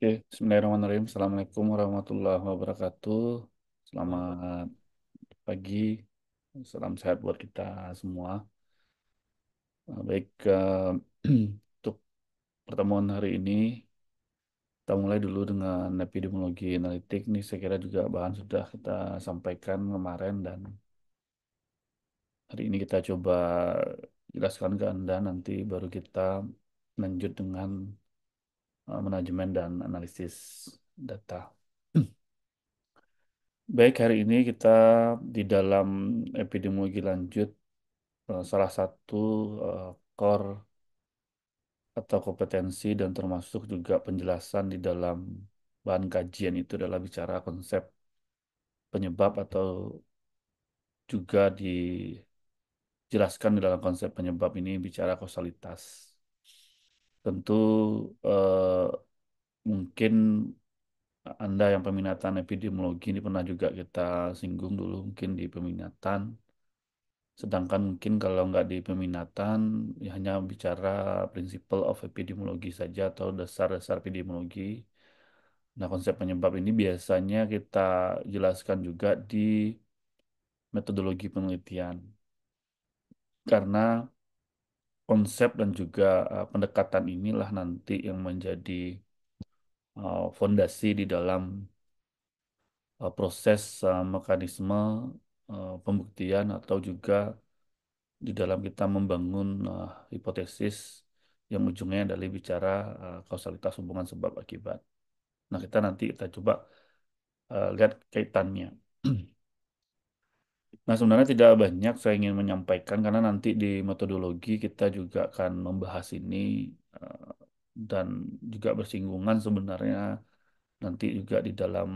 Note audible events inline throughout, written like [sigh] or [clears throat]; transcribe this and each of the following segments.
Oke, Bismillahirrahmanirrahim. Assalamualaikum warahmatullahi wabarakatuh. Selamat pagi. Salam sehat buat kita semua. Eh, baik, eh, [clears throat] untuk pertemuan hari ini, kita mulai dulu dengan epidemiologi analitik. Nih, saya kira juga bahan sudah kita sampaikan kemarin dan hari ini kita coba jelaskan ke Anda, nanti baru kita lanjut dengan Eh, manajemen dan analisis data. [clears throat] Baik, hari ini kita di dalam epidemiologi lanjut eh, salah satu eh, core atau kompetensi dan termasuk juga penjelasan di dalam bahan kajian itu adalah bicara konsep penyebab atau juga dijelaskan di dalam konsep penyebab ini bicara kausalitas tentu eh, mungkin Anda yang peminatan epidemiologi ini pernah juga kita singgung dulu mungkin di peminatan. Sedangkan mungkin kalau nggak di peminatan, ya hanya bicara principle of epidemiologi saja atau dasar-dasar epidemiologi. Nah, konsep penyebab ini biasanya kita jelaskan juga di metodologi penelitian. Karena konsep dan juga uh, pendekatan inilah nanti yang menjadi uh, fondasi di dalam uh, proses uh, mekanisme uh, pembuktian atau juga di dalam kita membangun uh, hipotesis yang ujungnya dari bicara uh, kausalitas hubungan sebab akibat. Nah, kita nanti kita coba uh, lihat kaitannya. [clears throat] Nah, sebenarnya tidak banyak saya ingin menyampaikan karena nanti di metodologi kita juga akan membahas ini eh, dan juga bersinggungan sebenarnya nanti juga di dalam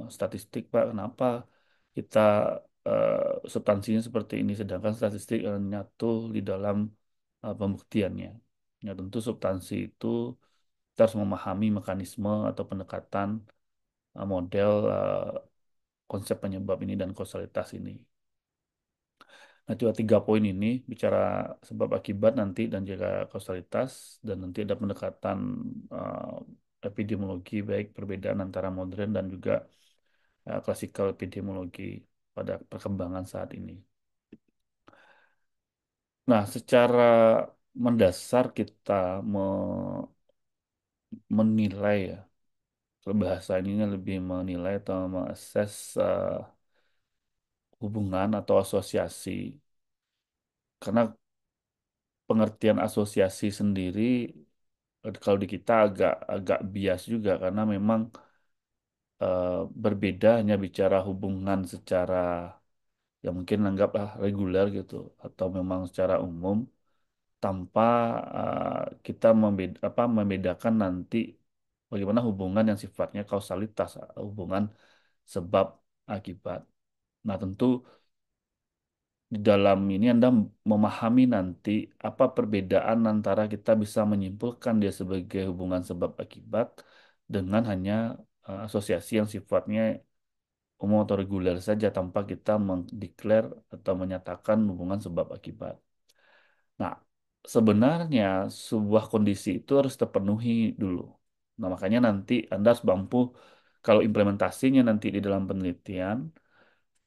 eh, statistik Pak, kenapa kita uh, substansinya seperti ini sedangkan statistik uh, nyatu di dalam uh, pembuktiannya. Ya, tentu substansi itu kita harus memahami mekanisme atau pendekatan model konsep penyebab ini dan kausalitas ini. Nah, dua tiga poin ini bicara sebab akibat nanti dan juga kausalitas dan nanti ada pendekatan uh, epidemiologi baik perbedaan antara modern dan juga uh, klasikal epidemiologi pada perkembangan saat ini. Nah, secara mendasar kita me menilai ya bahasa ini lebih menilai atau mengakses uh, hubungan atau asosiasi. Karena pengertian asosiasi sendiri eh, kalau di kita agak agak bias juga karena memang uh, berbeda hanya bicara hubungan secara ya mungkin anggaplah reguler gitu atau memang secara umum tanpa uh, kita membed apa membedakan nanti bagaimana hubungan yang sifatnya kausalitas hubungan sebab akibat. Nah, tentu di dalam ini Anda memahami nanti apa perbedaan antara kita bisa menyimpulkan dia sebagai hubungan sebab akibat dengan hanya uh, asosiasi yang sifatnya umum atau reguler saja tanpa kita mendeklar atau menyatakan hubungan sebab akibat. Nah, sebenarnya sebuah kondisi itu harus terpenuhi dulu. Nah, makanya nanti Anda harus mampu kalau implementasinya nanti di dalam penelitian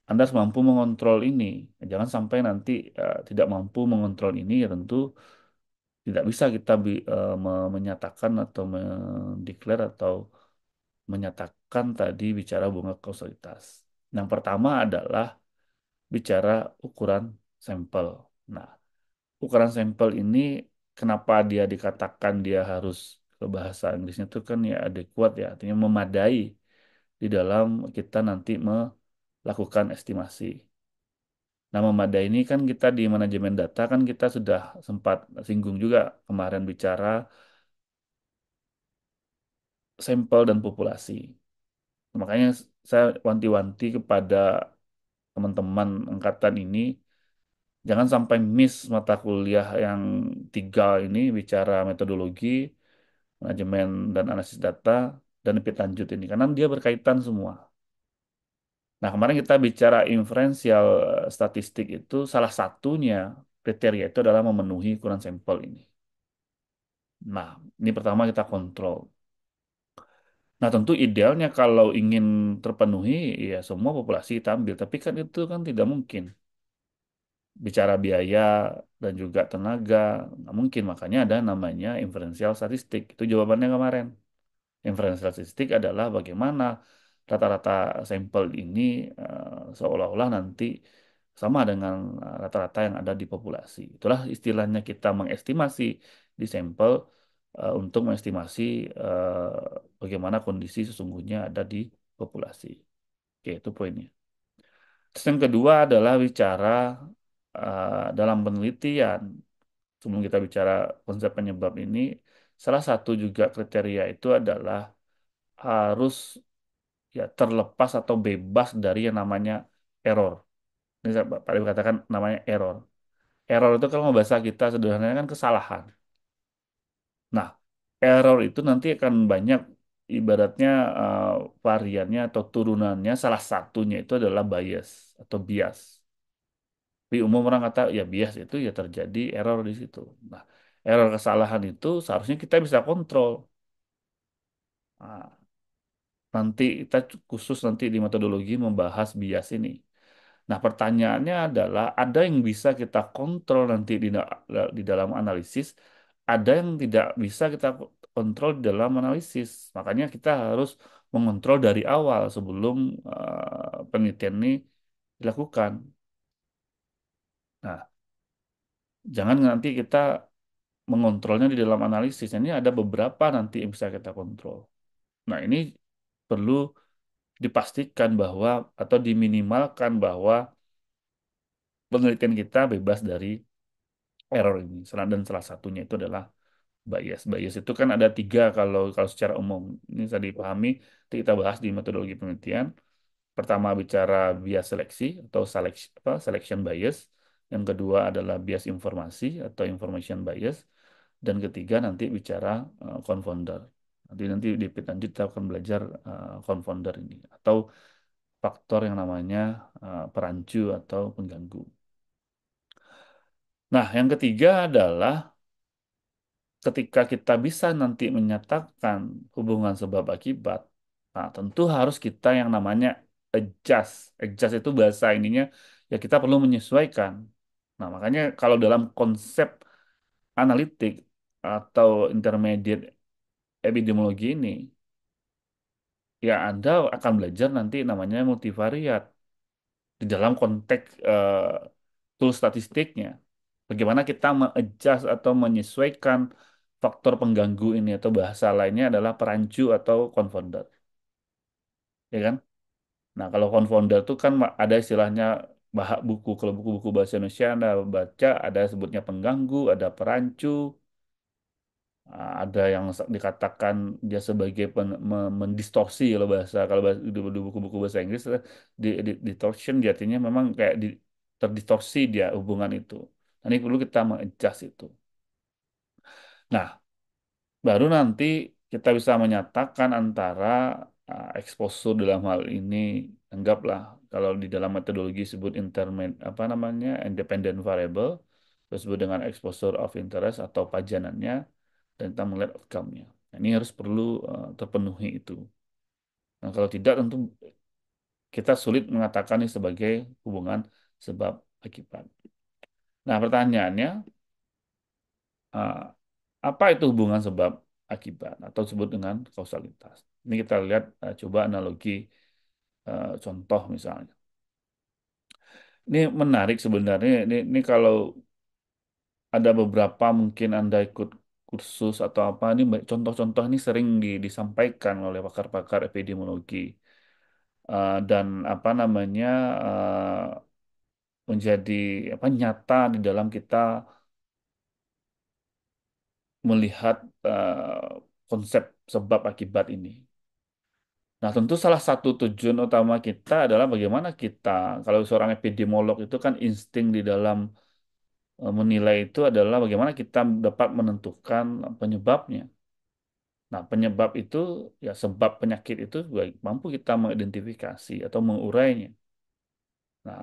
anda mampu mengontrol ini. Jangan sampai nanti uh, tidak mampu mengontrol ini, ya tentu tidak bisa kita bi uh, menyatakan atau mendeklar atau menyatakan tadi bicara bunga kausalitas. Yang pertama adalah bicara ukuran sampel. Nah, ukuran sampel ini kenapa dia dikatakan dia harus ke bahasa Inggrisnya itu kan ya adekuat ya, artinya memadai di dalam kita nanti me lakukan estimasi. Nah, memadai ini kan kita di manajemen data kan kita sudah sempat singgung juga kemarin bicara sampel dan populasi. Makanya saya wanti-wanti kepada teman-teman angkatan ini jangan sampai miss mata kuliah yang tiga ini bicara metodologi, manajemen dan analisis data dan lebih lanjut ini karena dia berkaitan semua. Nah, kemarin kita bicara inferensial eh, statistik itu salah satunya kriteria itu adalah memenuhi ukuran sampel ini. Nah, ini pertama kita kontrol. Nah, tentu idealnya kalau ingin terpenuhi ya semua populasi kita ambil, tapi kan itu kan tidak mungkin. Bicara biaya dan juga tenaga, nggak mungkin. Makanya ada namanya inferensial statistik. Itu jawabannya kemarin. Inferensial statistik adalah bagaimana rata-rata sampel ini eh, seolah-olah nanti sama dengan eh, rata-rata yang ada di populasi. Itulah istilahnya kita mengestimasi di sampel eh, untuk mengestimasi bagaimana kondisi sesungguhnya ada di populasi. Oke, itu poinnya. Terus yang kedua adalah bicara dalam penelitian. Sebelum kita bicara konsep penyebab ini, salah satu juga kriteria itu adalah harus ya terlepas atau bebas dari yang namanya error. Ini saya Pak Dewi katakan namanya error. Error itu kalau bahasa kita sederhananya kan kesalahan. Nah, error itu nanti akan banyak ibaratnya uh, variannya atau turunannya salah satunya itu adalah bias atau bias. Di umum orang kata ya bias itu ya terjadi error di situ. Nah, error kesalahan itu seharusnya kita bisa kontrol. Nah, Nanti kita khusus nanti di metodologi membahas bias ini. Nah, pertanyaannya adalah ada yang bisa kita kontrol nanti di, di dalam analisis, ada yang tidak bisa kita kontrol di dalam analisis. Makanya kita harus mengontrol dari awal sebelum uh, penelitian ini dilakukan. Nah, jangan nanti kita mengontrolnya di dalam analisis. Ini ada beberapa nanti yang bisa kita kontrol. Nah, ini perlu dipastikan bahwa atau diminimalkan bahwa penelitian kita bebas dari error ini. Dan salah satunya itu adalah bias. Bias itu kan ada tiga kalau kalau secara umum ini bisa dipahami. nanti Kita bahas di metodologi penelitian. Pertama bicara bias seleksi atau selection, bias. Yang kedua adalah bias informasi atau information bias. Dan ketiga nanti bicara uh, confounder. Nanti nanti di lanjut kita akan belajar uh, eh, confounder ini atau faktor yang namanya uh, perancu atau pengganggu. Nah, yang ketiga adalah ketika kita bisa nanti menyatakan hubungan sebab akibat, nah tentu harus kita yang namanya adjust. Adjust itu bahasa ininya ya kita perlu menyesuaikan. Nah, makanya kalau dalam konsep analitik atau intermediate epidemiologi ini, ya Anda akan belajar nanti namanya multivariat di dalam konteks uh, tool statistiknya. Bagaimana kita mengejas atau menyesuaikan faktor pengganggu ini atau bahasa lainnya adalah perancu atau confounder. Ya kan? Nah, kalau confounder itu kan ada istilahnya bahak buku. Kalau buku-buku bahasa Indonesia Anda baca, ada sebutnya pengganggu, ada perancu, Ah, ada yang dikatakan dia sebagai pen, mendistorsi kalau bahasa kalau bahasa, di buku-buku bahasa Inggris eh, di, di, distortion dia artinya memang kayak di, terdistorsi dia hubungan itu. Nanti perlu kita mengadjust itu. Nah, baru nanti kita bisa menyatakan antara uh, exposure dalam hal ini anggaplah kalau di dalam metodologi disebut intermed apa namanya independent variable tersebut dengan exposure of interest atau pajanannya tentang melihat outcome-nya. Nah, ini harus perlu uh, terpenuhi itu. Nah, kalau tidak tentu kita sulit mengatakan ini sebagai hubungan sebab akibat. Nah, pertanyaannya uh, apa itu hubungan sebab akibat atau disebut dengan kausalitas. Ini kita lihat uh, coba analogi uh, contoh misalnya. Ini menarik sebenarnya. Ini, ini kalau ada beberapa mungkin Anda ikut kursus atau apa ini contoh-contoh ini sering di- disampaikan oleh pakar-pakar epidemiologi uh, dan apa namanya uh, menjadi apa nyata di dalam kita melihat uh, konsep sebab akibat ini. Nah, tentu salah satu tujuan utama kita adalah bagaimana kita, kalau seorang epidemiolog itu kan insting di dalam E, menilai itu adalah bagaimana kita dapat menentukan penyebabnya. Nah, penyebab itu ya sebab penyakit itu mampu kita mengidentifikasi atau mengurainya. Nah,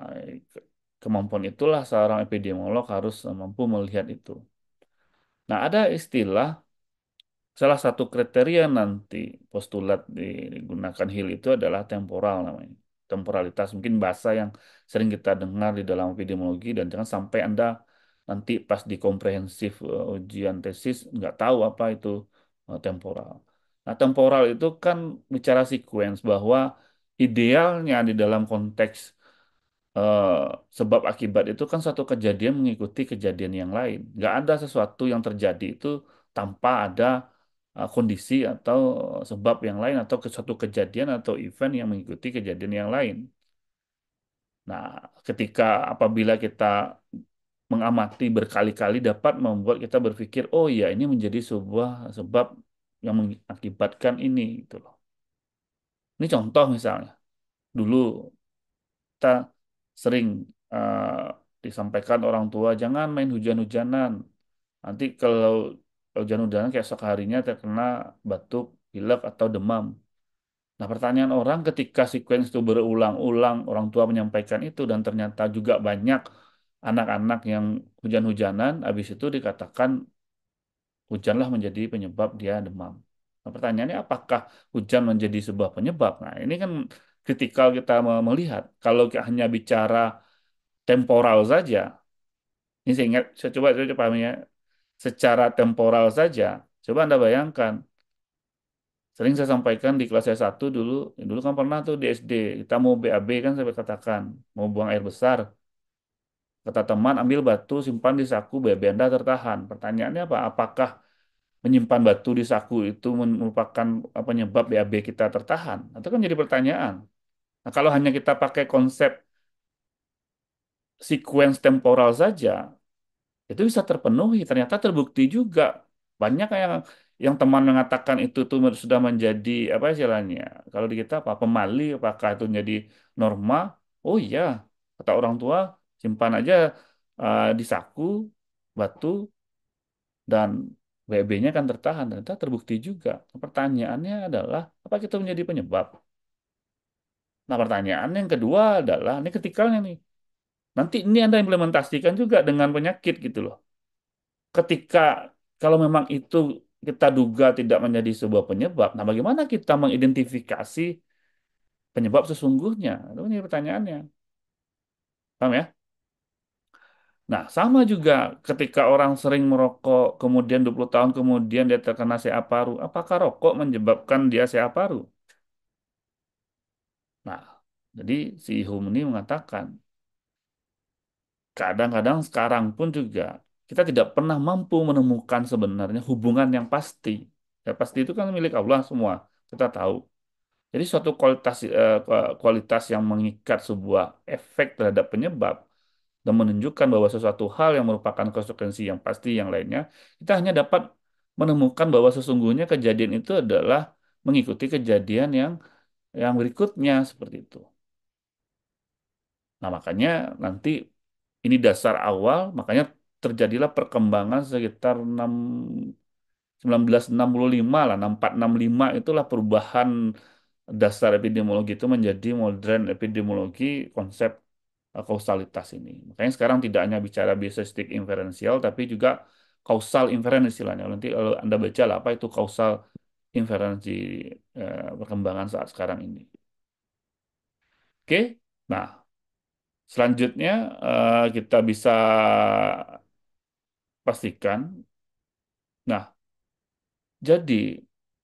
kemampuan itulah seorang epidemiolog harus mampu melihat itu. Nah, ada istilah salah satu kriteria nanti postulat digunakan Hill itu adalah temporal namanya. Temporalitas mungkin bahasa yang sering kita dengar di dalam epidemiologi dan jangan sampai Anda nanti pas di komprehensif eh, ujian tesis nggak tahu apa itu eh, temporal. Nah, temporal itu kan bicara sequence bahwa idealnya di dalam konteks uh, sebab akibat itu kan satu kejadian mengikuti kejadian yang lain. Nggak ada sesuatu yang terjadi itu tanpa ada uh, kondisi atau sebab yang lain atau suatu kejadian atau event yang mengikuti kejadian yang lain. Nah, ketika apabila kita mengamati berkali-kali dapat membuat kita berpikir, oh ya ini menjadi sebuah sebab yang mengakibatkan ini gitu loh. Ini contoh misalnya, dulu kita sering uh, disampaikan orang tua jangan main hujan-hujanan. Nanti kalau hujan-hujanan kayak harinya terkena batuk, pilek atau demam. Nah, pertanyaan orang ketika sekuens itu berulang-ulang orang tua menyampaikan itu dan ternyata juga banyak anak-anak yang hujan-hujanan, habis itu dikatakan hujanlah menjadi penyebab dia demam. Nah, pertanyaannya apakah hujan menjadi sebuah penyebab? Nah, ini kan ketika kita melihat. Kalau hanya bicara temporal saja, ini saya ingat, saya coba saya coba ya. Secara temporal saja, coba Anda bayangkan. Sering saya sampaikan di kelas S1 dulu, dulu kan pernah tuh di SD, kita mau BAB kan saya katakan, mau buang air besar, Kata teman, ambil batu, simpan di saku, BB Anda tertahan. Pertanyaannya apa? Apakah menyimpan batu di saku itu merupakan penyebab BAB kita tertahan? Itu kan jadi pertanyaan. Nah, kalau hanya kita pakai konsep sequence temporal saja, itu bisa terpenuhi. Ternyata terbukti juga. Banyak yang yang teman mengatakan itu tuh sudah menjadi apa istilahnya kalau di kita apa pemali apakah itu menjadi norma oh iya kata orang tua simpan aja uh, di saku batu dan WB-nya kan tertahan ternyata terbukti juga. Pertanyaannya adalah apa kita menjadi penyebab? Nah pertanyaan yang kedua adalah ini ketikalnya nih. Nanti ini Anda implementasikan juga dengan penyakit gitu loh. Ketika kalau memang itu kita duga tidak menjadi sebuah penyebab, nah bagaimana kita mengidentifikasi penyebab sesungguhnya? Itu ini pertanyaannya. Paham ya? Nah, sama juga ketika orang sering merokok, kemudian 20 tahun kemudian dia terkena CA paru, apakah rokok menyebabkan dia CA paru? Nah, jadi si ini mengatakan, kadang-kadang sekarang pun juga kita tidak pernah mampu menemukan sebenarnya hubungan yang pasti. Ya, pasti itu kan milik Allah semua, kita tahu. Jadi suatu kualitas eh, kualitas yang mengikat sebuah efek terhadap penyebab dan menunjukkan bahwa sesuatu hal yang merupakan konsekuensi yang pasti yang lainnya, kita hanya dapat menemukan bahwa sesungguhnya kejadian itu adalah mengikuti kejadian yang yang berikutnya seperti itu. Nah, makanya nanti ini dasar awal, makanya terjadilah perkembangan sekitar 6 1965 lah, 6465 itulah perubahan dasar epidemiologi itu menjadi modern epidemiologi konsep Eh, kausalitas ini. Makanya sekarang tidak hanya bicara biasistik inferensial, tapi juga kausal inferensi istilahnya. Nanti kalau Anda baca lah, apa itu kausal inferensi eh, perkembangan saat sekarang ini. Oke, nah selanjutnya eh, kita bisa pastikan. Nah, jadi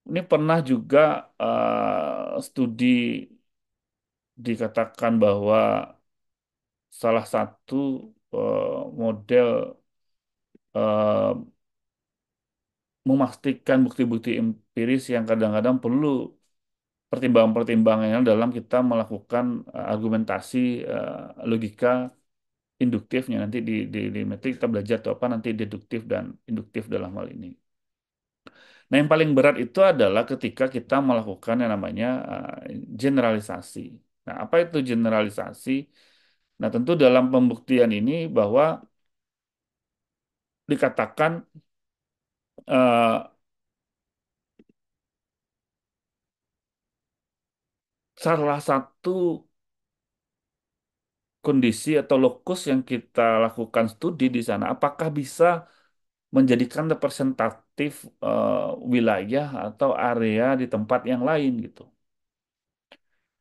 ini pernah juga uh, studi dikatakan bahwa salah satu eh, model eh, memastikan bukti-bukti empiris yang kadang-kadang perlu pertimbangan-pertimbangannya dalam kita melakukan eh, argumentasi logika induktifnya nanti di di, di metrik kita belajar tuh apa nanti deduktif dan induktif dalam hal ini. Nah, yang paling berat itu adalah ketika kita melakukan yang namanya uh, generalisasi. Nah, apa itu generalisasi? Nah, tentu dalam pembuktian ini bahwa dikatakan uh, salah satu kondisi atau lokus yang kita lakukan studi di sana, apakah bisa menjadikan representatif uh, wilayah atau area di tempat yang lain gitu.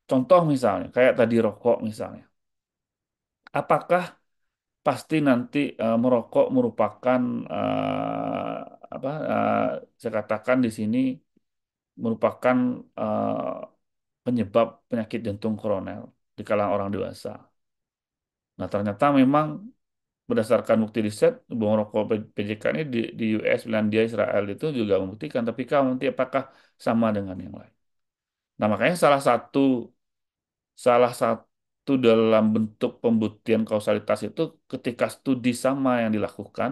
Contoh misalnya, kayak tadi rokok misalnya apakah pasti nanti uh, merokok merupakan uh, apa uh, saya katakan di sini merupakan uh, penyebab penyakit jantung koroner di kalangan orang dewasa. Nah, ternyata memang berdasarkan bukti riset hubungan rokok PJK ini di, di US, Belanda, Israel itu juga membuktikan. Tapi kalau nanti apakah sama dengan yang lain? Nah, makanya salah satu salah satu itu dalam bentuk pembuktian kausalitas itu ketika studi sama yang dilakukan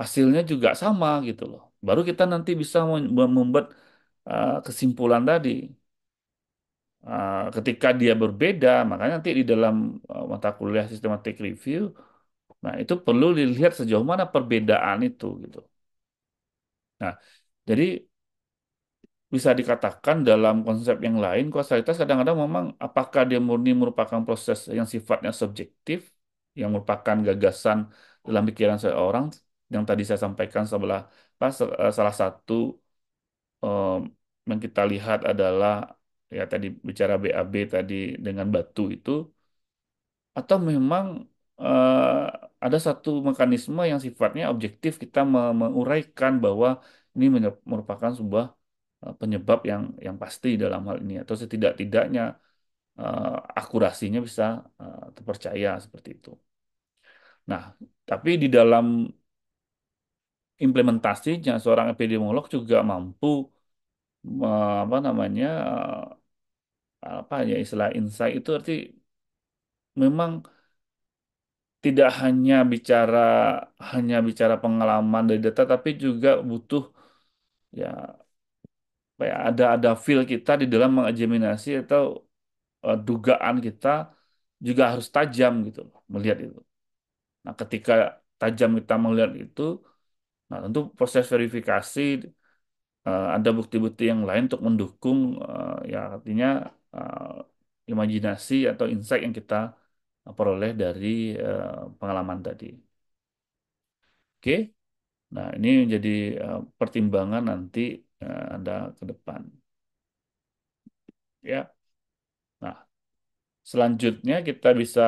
hasilnya juga sama gitu loh. Baru kita nanti bisa membuat uh, kesimpulan tadi. Uh, ketika dia berbeda, makanya nanti di dalam uh, mata kuliah systematic review, nah itu perlu dilihat sejauh mana perbedaan itu gitu. Nah, jadi bisa dikatakan dalam konsep yang lain, kausalitas kadang-kadang memang apakah dia murni merupakan proses yang sifatnya subjektif, yang merupakan gagasan dalam pikiran seorang, yang tadi saya sampaikan sebelah pas eh, salah satu um, yang kita lihat adalah ya tadi bicara BAB tadi dengan batu itu, atau memang uh, ada satu mekanisme yang sifatnya objektif kita menguraikan bahwa ini merupakan sebuah Eh, penyebab yang yang pasti dalam hal ini atau setidak-tidaknya eh, akurasinya bisa eh, terpercaya seperti itu. Nah, tapi di dalam implementasinya seorang epidemiolog juga mampu apa namanya apa ya istilah insight itu arti memang tidak hanya bicara hanya bicara pengalaman dari data tapi juga butuh ya Ya, ada ada feel kita di dalam mengajaminasi atau uh, dugaan kita juga harus tajam gitu melihat itu. Nah, ketika tajam kita melihat itu, nah tentu proses verifikasi uh, ada bukti-bukti yang lain untuk mendukung uh, ya artinya uh, imajinasi atau insight yang kita peroleh dari uh, pengalaman tadi. Oke. Okay? Nah, ini menjadi uh, pertimbangan nanti Eh, Anda ke depan. Ya. Nah, selanjutnya kita bisa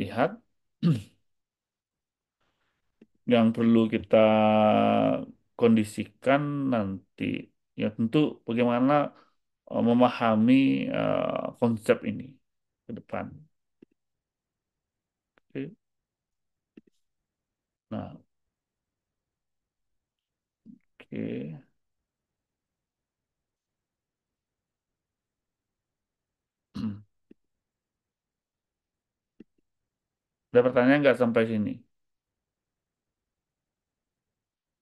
lihat [clears throat] yang perlu kita kondisikan nanti ya tentu bagaimana eh, memahami eh, konsep ini ke depan. Oke. Nah, oke. Ada pertanyaan nggak sampai sini?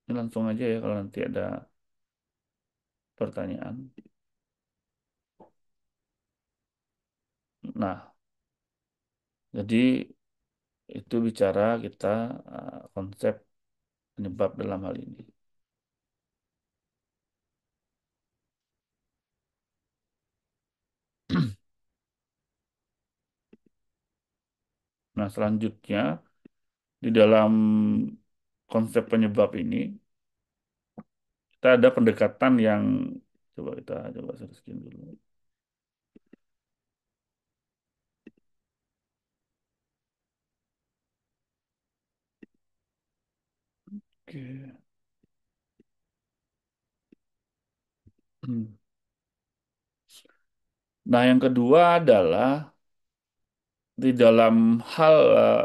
Ini langsung aja ya kalau nanti ada pertanyaan. Nah, jadi itu bicara kita eh, konsep penyebab dalam hal ini. [clears throat] Nah, selanjutnya di dalam konsep penyebab ini kita ada pendekatan yang coba kita coba searching dulu. Oke. Hmm. Nah, yang kedua adalah di dalam hal uh,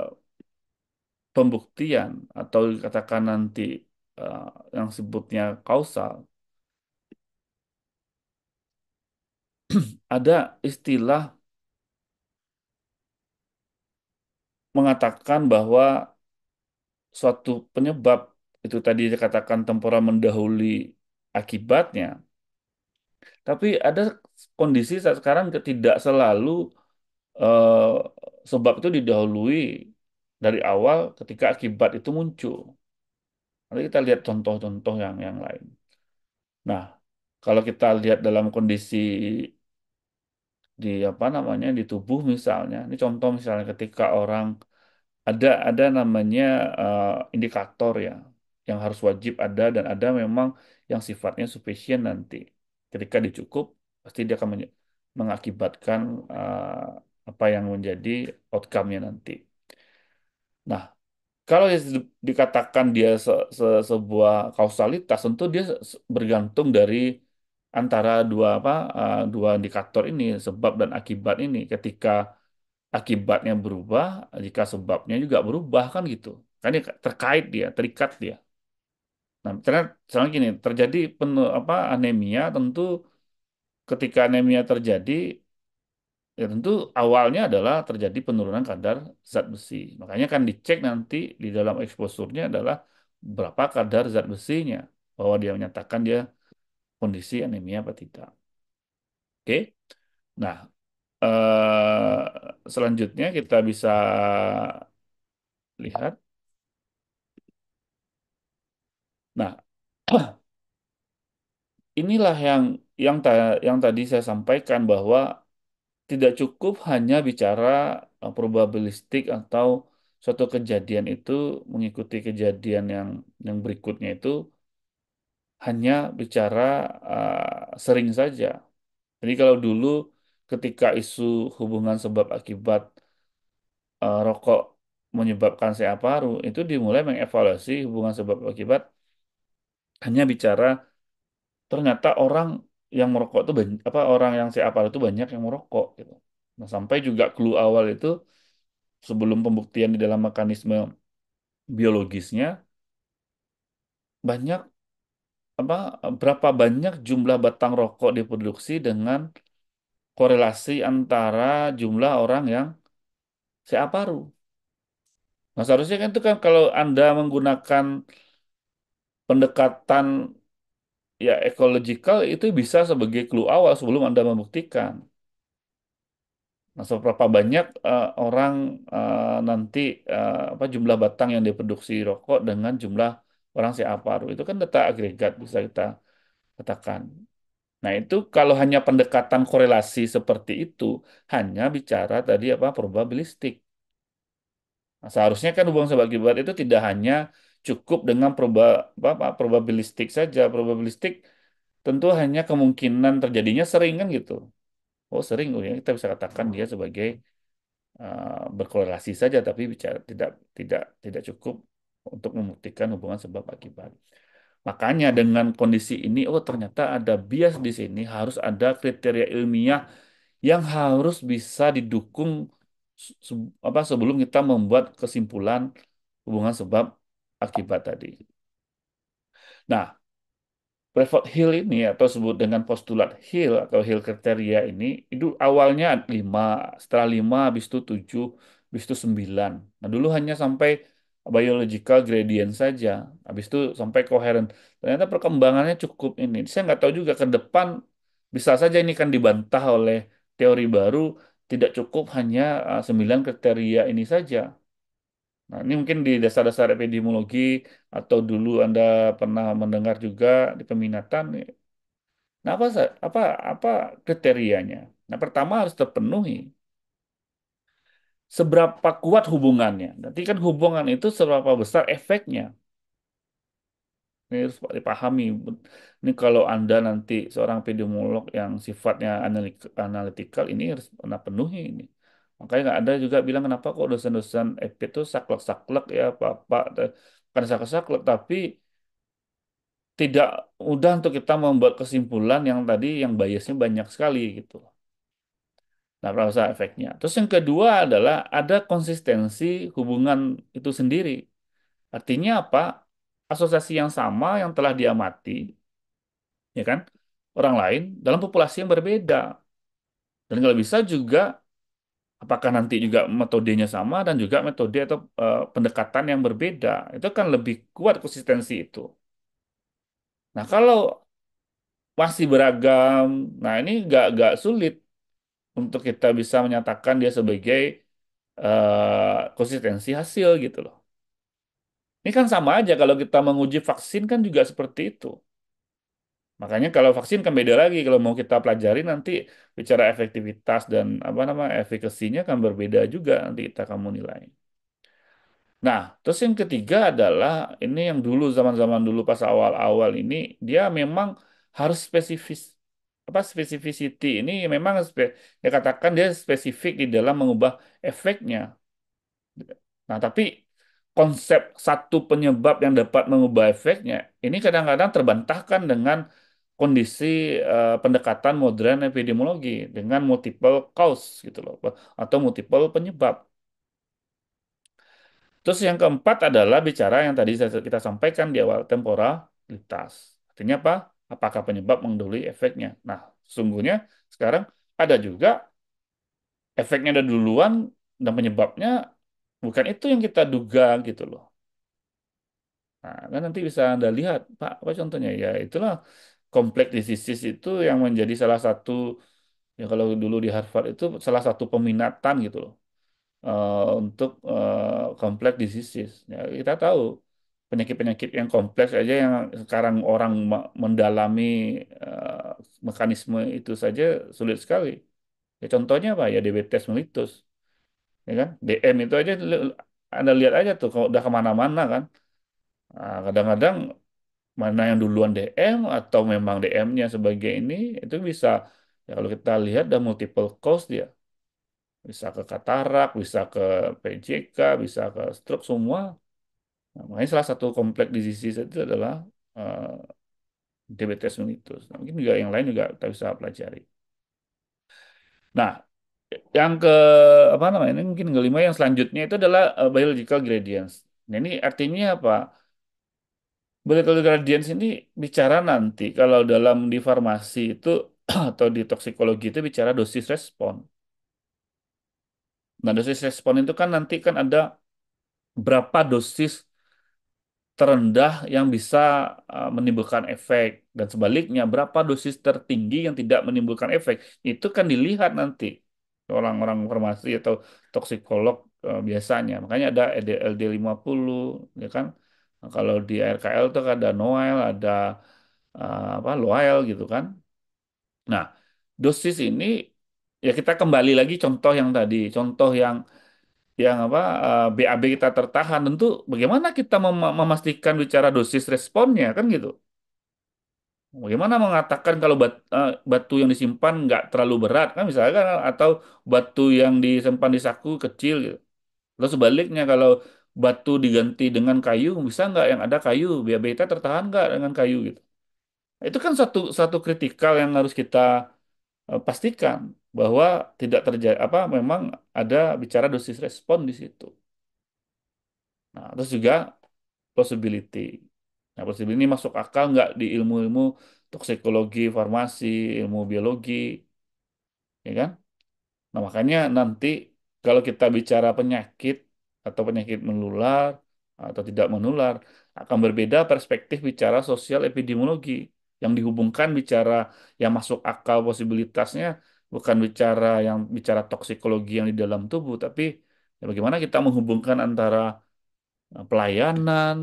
pembuktian atau dikatakan nanti uh, yang sebutnya kausal [clears throat] ada istilah mengatakan bahwa suatu penyebab itu tadi dikatakan tempora mendahului akibatnya tapi ada kondisi saat sekarang tidak selalu eh, sebab itu didahului dari awal ketika akibat itu muncul. Nanti kita lihat contoh-contoh yang yang lain. Nah, kalau kita lihat dalam kondisi di apa namanya di tubuh misalnya, ini contoh misalnya ketika orang ada ada namanya uh, indikator ya yang harus wajib ada dan ada memang yang sifatnya sufficient nanti. Ketika dicukup pasti dia akan mengakibatkan eh, apa yang menjadi outcome-nya nanti. Nah, kalau dikatakan dia se se sebuah kausalitas, tentu dia bergantung dari antara dua apa eh, dua indikator ini, sebab dan akibat ini. Ketika akibatnya berubah, jika sebabnya juga berubah kan gitu. Kan dia terkait dia, terikat dia. Nah, ternyata sekarang gini, terjadi penuh, apa anemia tentu ketika anemia terjadi ya tentu awalnya adalah terjadi penurunan kadar zat besi. Makanya kan dicek nanti di dalam eksposurnya adalah berapa kadar zat besinya, bahwa dia menyatakan dia kondisi anemia apa tidak. Oke, nah eh, selanjutnya kita bisa lihat. Nah, [clears throat] inilah yang yang ta yang tadi saya sampaikan bahwa tidak cukup hanya bicara eh, probabilistik atau suatu kejadian itu mengikuti kejadian yang yang berikutnya itu hanya bicara uh, sering saja. Jadi kalau dulu ketika isu hubungan sebab akibat uh, rokok menyebabkan saya paru itu dimulai mengevaluasi hubungan sebab akibat hanya bicara ternyata orang yang merokok itu apa orang yang si itu banyak yang merokok gitu. Nah, sampai juga clue awal itu sebelum pembuktian di dalam mekanisme biologisnya banyak apa berapa banyak jumlah batang rokok diproduksi dengan korelasi antara jumlah orang yang si aparu. Nah, seharusnya kan itu kan kalau Anda menggunakan pendekatan ya ecological itu bisa sebagai clue awal sebelum Anda membuktikan. Nah, seberapa banyak uh, orang uh, nanti uh, apa jumlah batang yang diproduksi rokok dengan jumlah orang si paru itu kan data agregat bisa kita katakan. Nah, itu kalau hanya pendekatan korelasi seperti itu hanya bicara tadi apa probabilistik. Nah, seharusnya kan hubungan sebab akibat itu tidak hanya cukup dengan proba, apa, probabilistik saja. Probabilistik tentu hanya kemungkinan terjadinya sering kan gitu. Oh sering, oh ya kita bisa katakan dia sebagai uh, berkorelasi saja, tapi bicara tidak tidak tidak cukup untuk membuktikan hubungan sebab akibat. Makanya dengan kondisi ini, oh ternyata ada bias di sini, harus ada kriteria ilmiah yang harus bisa didukung apa sebelum kita membuat kesimpulan hubungan sebab akibat tadi. Nah, Prevot Hill ini atau sebut dengan postulat Hill atau Hill kriteria ini itu awalnya 5, setelah 5 habis itu 7, habis itu 9. Nah, dulu hanya sampai biological gradient saja. Habis itu sampai coherent. Ternyata perkembangannya cukup ini. Saya nggak tahu juga ke depan bisa saja ini kan dibantah oleh teori baru tidak cukup hanya 9 eh, kriteria ini saja. Nah, ini mungkin di dasar-dasar epidemiologi atau dulu Anda pernah mendengar juga di peminatan. Ya. Nah, apa apa apa kriterianya? Nah, pertama harus terpenuhi. Seberapa kuat hubungannya? Nanti kan hubungan itu seberapa besar efeknya. Ini harus dipahami. Ini kalau Anda nanti seorang epidemiolog yang sifatnya analitikal, ini harus pernah penuhi ini. Makanya nggak ada juga bilang kenapa kok dosen-dosen FP itu saklek-saklek ya apa apa-apa eh, Bukan saklek-saklek tapi tidak mudah untuk kita membuat kesimpulan yang tadi yang biasnya banyak sekali gitu. Nah, rasa efeknya. Terus yang kedua adalah ada konsistensi hubungan itu sendiri. Artinya apa? Asosiasi yang sama yang telah diamati, ya kan? Orang lain dalam populasi yang berbeda. Dan kalau bisa juga apakah nanti juga metodenya sama dan juga metode atau uh, pendekatan yang berbeda itu kan lebih kuat konsistensi itu nah kalau masih beragam nah ini nggak nggak sulit untuk kita bisa menyatakan dia sebagai uh, konsistensi hasil gitu loh ini kan sama aja kalau kita menguji vaksin kan juga seperti itu Makanya kalau vaksin kan beda lagi kalau mau kita pelajari nanti bicara efektivitas dan apa nama efikasinya kan berbeda juga nanti kita kamu nilai. Nah, terus yang ketiga adalah ini yang dulu zaman-zaman dulu pas awal-awal ini dia memang harus spesifis apa spesifisity ini memang spe, ya katakan dia spesifik di dalam mengubah efeknya. Nah, tapi konsep satu penyebab yang dapat mengubah efeknya ini kadang-kadang terbantahkan dengan kondisi uh, pendekatan modern epidemiologi dengan multiple cause gitu loh atau multiple penyebab. Terus yang keempat adalah bicara yang tadi kita sampaikan di awal temporalitas. Artinya apa? Apakah penyebab mendahului efeknya? Nah, sungguhnya sekarang ada juga efeknya ada duluan dan penyebabnya bukan itu yang kita duga gitu loh. Nah, kan nanti bisa Anda lihat, Pak, apa contohnya? Ya, itulah complex diseases itu yang menjadi salah satu ya kalau dulu di Harvard itu salah satu peminatan gitu loh uh, untuk uh, eh, complex diseases. Ya, kita tahu penyakit-penyakit yang kompleks aja yang sekarang orang mendalami uh, mekanisme itu saja sulit sekali. Ya, contohnya apa ya diabetes mellitus, ya kan? DM itu aja anda lihat aja tuh kalau udah kemana-mana kan. Nah, kadang-kadang nah, mana yang duluan DM atau memang DM-nya sebagai ini itu bisa ya kalau kita lihat ada multiple cost dia bisa ke katarak, bisa ke PJK, bisa ke stroke semua. Nah, makanya salah satu kompleks di sisi itu adalah uh, eh, diabetes mellitus. Nah, mungkin juga yang lain juga kita bisa pelajari. Nah, yang ke apa namanya ini mungkin kelima yang selanjutnya itu adalah eh, biological gradients. Nah, ini artinya apa? Political gradients ini bicara nanti kalau dalam di farmasi itu [clears throat] atau di toksikologi itu bicara dosis respon. Nah, dosis respon itu kan nanti kan ada berapa dosis terendah yang bisa eh, menimbulkan efek dan sebaliknya berapa dosis tertinggi yang tidak menimbulkan efek. Itu kan dilihat nanti orang-orang farmasi atau toksikolog eh, biasanya. Makanya ada LD50 ya kan Nah, kalau di RKL tuh ada Noel, ada eh, apa Loel gitu kan. Nah, dosis ini ya kita kembali lagi contoh yang tadi, contoh yang yang apa uh, eh, BAB kita tertahan tentu bagaimana kita memastikan bicara dosis responnya kan gitu. Bagaimana mengatakan kalau eh, batu yang disimpan nggak terlalu berat kan misalkan atau batu yang disimpan di saku kecil gitu. Lalu sebaliknya kalau batu diganti dengan kayu bisa nggak yang ada kayu biar beta tertahan nggak dengan kayu gitu itu kan satu satu kritikal yang harus kita e, pastikan bahwa tidak terjadi apa memang ada bicara dosis respon di situ nah terus juga possibility nah possibility ini masuk akal nggak di ilmu-ilmu toksikologi farmasi ilmu biologi ya kan nah makanya nanti kalau kita bicara penyakit atau penyakit menular atau tidak menular akan berbeda perspektif bicara sosial epidemiologi yang dihubungkan bicara yang masuk akal posibilitasnya bukan bicara yang bicara toksikologi yang di dalam tubuh tapi ya bagaimana kita menghubungkan antara eh, pelayanan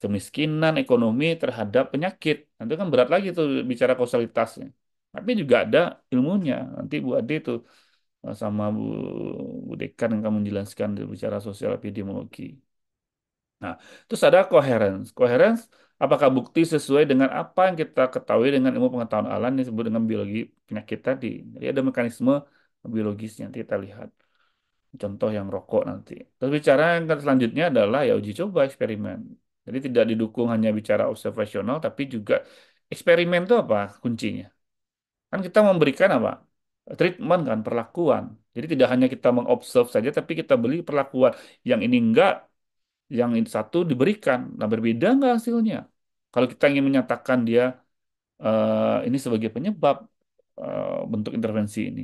kemiskinan ekonomi terhadap penyakit nanti kan berat lagi tuh bicara kausalitasnya tapi juga ada ilmunya nanti Bu Ade tuh Eh, sama Bu, Bu Dekan yang kamu jelaskan bicara sosial epidemiologi. Nah, terus ada coherence. Coherence apakah bukti sesuai dengan apa yang kita ketahui dengan ilmu pengetahuan alam yang disebut dengan biologi penyakit tadi. Jadi ada mekanisme biologis yang kita lihat. Contoh yang rokok nanti. Terus bicara yang selanjutnya adalah ya uji coba eksperimen. Jadi tidak didukung hanya bicara observasional tapi juga eksperimen itu apa kuncinya? Kan kita memberikan apa? treatment kan perlakuan. Jadi tidak hanya kita mengobserve saja, tapi kita beli perlakuan. Yang ini enggak, yang satu diberikan. Nah berbeda nggak hasilnya? Kalau kita ingin menyatakan dia uh, ini sebagai penyebab uh, bentuk intervensi ini.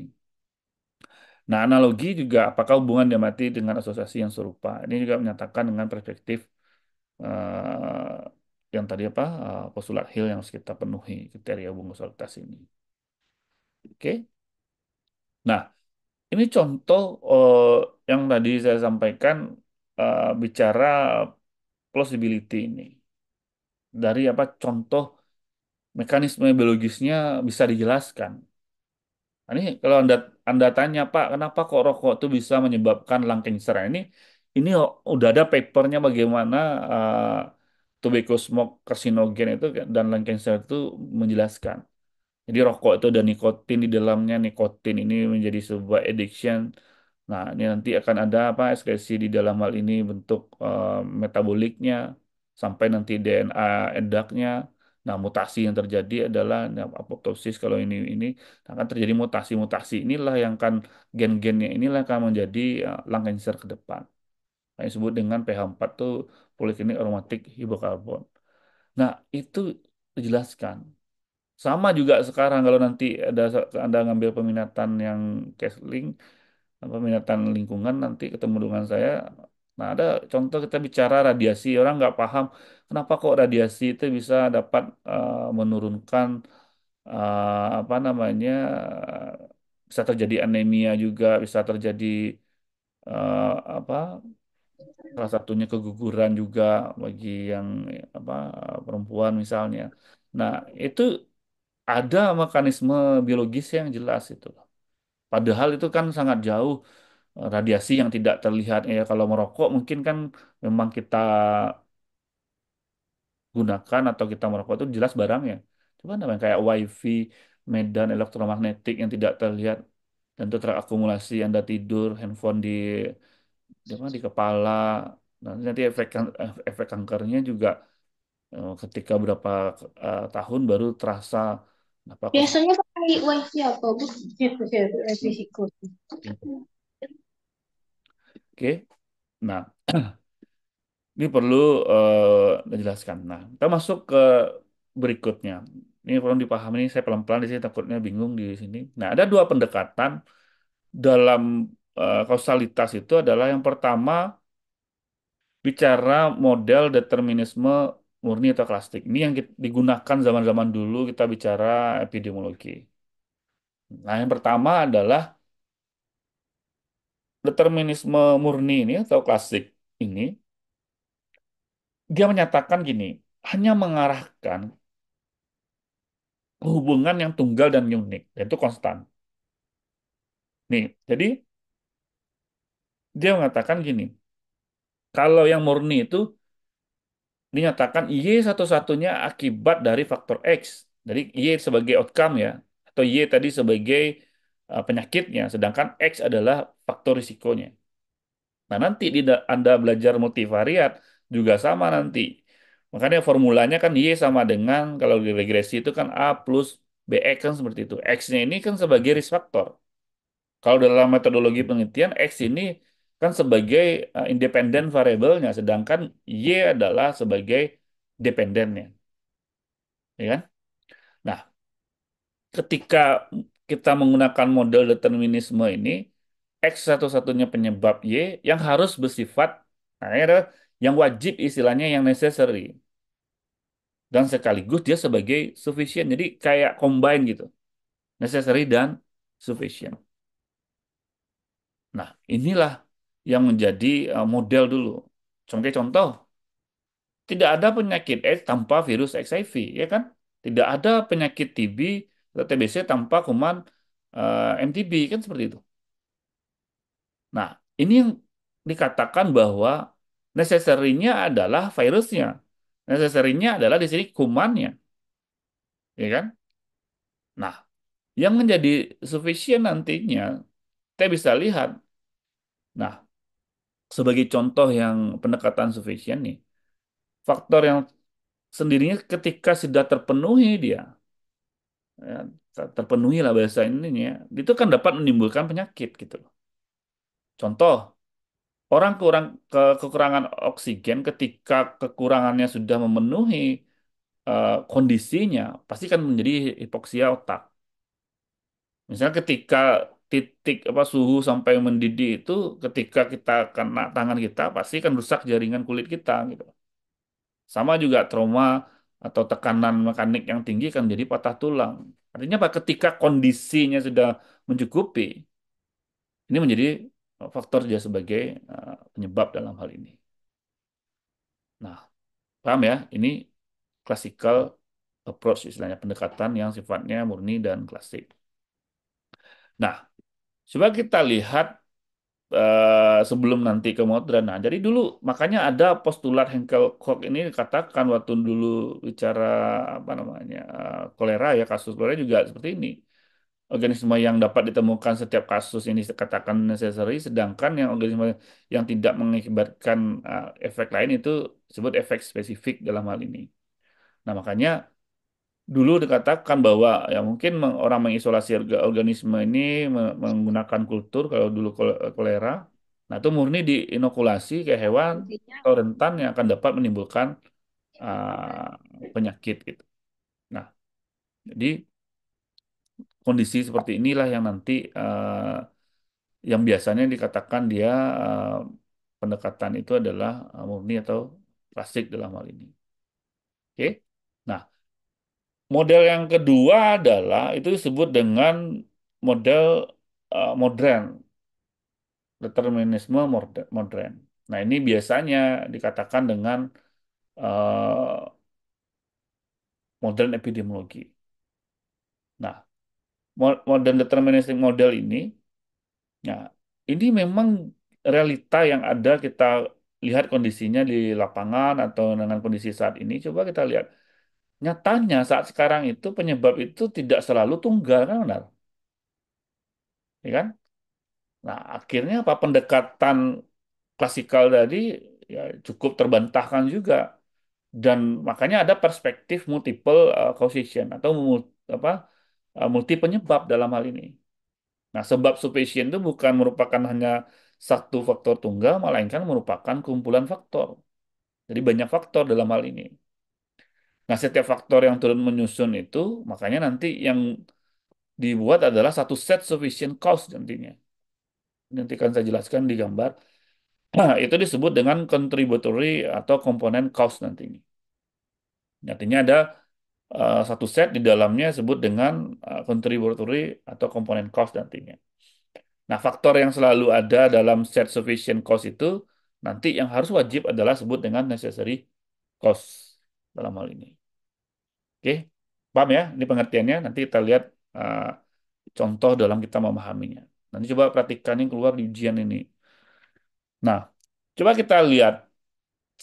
Nah analogi juga apakah hubungan dia mati dengan asosiasi yang serupa? Ini juga menyatakan dengan perspektif uh, yang tadi apa uh, postulat Hill yang harus kita penuhi kriteria hubungan kausalitas ini. Oke. Okay? Nah, ini contoh uh, yang tadi saya sampaikan uh, bicara plausibility ini. Dari apa contoh mekanisme biologisnya bisa dijelaskan. Nah, ini kalau Anda Anda tanya, Pak, kenapa kok rokok itu bisa menyebabkan lung cancer? Nah, ini ini udah ada papernya bagaimana uh, eh, tobacco smoke karsinogen itu dan lung cancer itu menjelaskan. Jadi rokok itu ada nikotin di dalamnya, nikotin ini menjadi sebuah addiction. Nah, ini nanti akan ada apa ekskresi di dalam hal ini bentuk uh, metaboliknya sampai nanti DNA endaknya. Nah, mutasi yang terjadi adalah nah, apoptosis kalau ini ini nah, akan terjadi mutasi-mutasi. Inilah yang akan gen-gennya inilah yang akan menjadi uh, lung cancer ke depan. Nah, yang disebut dengan pH4 tuh poliklinik aromatik hidrokarbon. Nah, itu dijelaskan sama juga sekarang kalau nanti ada Anda ngambil peminatan yang cashlink, eh, peminatan lingkungan nanti ketemu dengan saya. Nah, ada contoh kita bicara radiasi, orang nggak paham kenapa kok radiasi itu bisa dapat uh, menurunkan uh, apa namanya bisa terjadi anemia juga, bisa terjadi uh, apa salah satunya keguguran juga bagi yang apa perempuan misalnya. Nah, itu ada mekanisme biologis yang jelas itu Padahal itu kan sangat jauh eh, radiasi yang tidak terlihat ya kalau merokok mungkin kan memang kita gunakan atau kita merokok itu jelas barangnya. Coba namanya kayak wifi, medan elektromagnetik yang tidak terlihat dan itu terakumulasi Anda tidur, handphone di di, apa, di kepala. Nanti nanti efek kan, efek kankernya juga eh, ketika berapa eh, tahun baru terasa apa -apa. Biasanya pakai wifi apa? Wifi siklus. Oke. Nah, [clears throat] ini perlu uh, dijelaskan. Nah, kita masuk ke berikutnya. Ini perlu dipahami. Ini saya pelan-pelan di sini takutnya bingung di sini. Nah, ada dua pendekatan dalam uh, kausalitas itu adalah yang pertama bicara model determinisme murni atau klasik. Ini yang digunakan zaman-zaman dulu kita bicara epidemiologi. Nah, yang pertama adalah determinisme murni ini atau klasik ini dia menyatakan gini, hanya mengarahkan hubungan yang tunggal dan unik, yaitu konstan. Nih, jadi dia mengatakan gini, kalau yang murni itu dinyatakan Y satu-satunya akibat dari faktor X. Jadi Y sebagai outcome ya, atau Y tadi sebagai uh, penyakitnya, sedangkan X adalah faktor risikonya. Nah nanti di Anda belajar multivariat juga sama nanti. Makanya formulanya kan Y sama dengan, kalau di regresi itu kan A plus BX kan seperti itu. X-nya ini kan sebagai risk factor. Kalau dalam metodologi penelitian, X ini kan sebagai uh, eh, independen variabelnya, sedangkan y adalah sebagai dependennya, ya kan? Nah, ketika kita menggunakan model determinisme ini, X satu-satunya penyebab Y yang harus bersifat, akhirnya yang wajib istilahnya yang necessary. Dan sekaligus dia sebagai sufficient. Jadi kayak combine gitu. Necessary dan sufficient. Nah, inilah yang menjadi eh, model dulu. Contoh contoh, tidak ada penyakit AIDS tanpa virus HIV, ya kan? Tidak ada penyakit TB atau TBC tanpa kuman uh, eh, MTB, kan seperti itu. Nah, ini yang dikatakan bahwa necessary adalah virusnya. necessary adalah di sini kumannya. Ya kan? Nah, yang menjadi sufficient nantinya, kita bisa lihat. Nah, sebagai contoh yang pendekatan sufficient nih, faktor yang sendirinya ketika sudah terpenuhi dia, ya, terpenuhi lah bahasa ini ya, itu kan dapat menimbulkan penyakit gitu loh. Contoh, orang kurang ke, kekurangan oksigen ketika kekurangannya sudah memenuhi uh, kondisinya, pasti kan menjadi hipoksia otak. Misalnya ketika titik apa suhu sampai mendidih itu ketika kita kena tangan kita pasti kan rusak jaringan kulit kita gitu. Sama juga trauma atau tekanan mekanik yang tinggi kan jadi patah tulang. Artinya apa? Ketika kondisinya sudah mencukupi, ini menjadi faktor dia sebagai eh, penyebab dalam hal ini. Nah, paham ya? Ini classical approach istilahnya pendekatan yang sifatnya murni dan klasik. Nah, Coba kita lihat uh, sebelum nanti ke modern. Nah, jadi dulu makanya ada postulat Henkel Koch ini katakan waktu dulu bicara apa namanya eh, kolera ya kasus kolera juga seperti ini. Organisme yang dapat ditemukan setiap kasus ini dikatakan necessary, sedangkan yang organisme yang tidak mengakibatkan uh, efek lain itu disebut efek spesifik dalam hal ini. Nah, makanya dulu dikatakan bahwa ya mungkin orang mengisolasi organisme ini menggunakan kultur kalau dulu kolera. Nah, itu murni diinokulasi ke hewan atau rentan yang akan dapat menimbulkan uh, penyakit gitu. Nah, jadi kondisi seperti inilah yang nanti uh, yang biasanya dikatakan dia uh, pendekatan itu adalah murni atau plastik dalam hal ini. Oke. Okay? Nah, Model yang kedua adalah itu disebut dengan model uh, modern, determinisme modern. Nah, ini biasanya dikatakan dengan uh, modern epidemiologi. Nah, modern deterministic model ini, ya, ini memang realita yang ada kita lihat kondisinya di lapangan atau dengan kondisi saat ini. Coba kita lihat Nyatanya saat sekarang itu penyebab itu tidak selalu tunggal kan benar, ya kan? Nah akhirnya apa pendekatan klasikal tadi ya cukup terbantahkan juga dan makanya ada perspektif multiple uh, causation atau apa uh, multi penyebab dalam hal ini. Nah sebab sufficient itu bukan merupakan hanya satu faktor tunggal melainkan merupakan kumpulan faktor. Jadi banyak faktor dalam hal ini. Nah, setiap faktor yang turun menyusun itu, makanya nanti yang dibuat adalah satu set sufficient cost nantinya. Nanti akan saya jelaskan di gambar. Nah, [clears throat] itu disebut dengan contributory atau komponen cost nantinya. Artinya ada uh, satu set di dalamnya sebut dengan uh, contributory atau komponen cost nantinya. Nah, faktor yang selalu ada dalam set sufficient cost itu nanti yang harus wajib adalah sebut dengan necessary cost dalam hal ini. Oke, paham ya? Ini pengertiannya. Nanti kita lihat uh, contoh dalam kita memahaminya. Nanti coba perhatikan yang keluar di ujian ini. Nah, coba kita lihat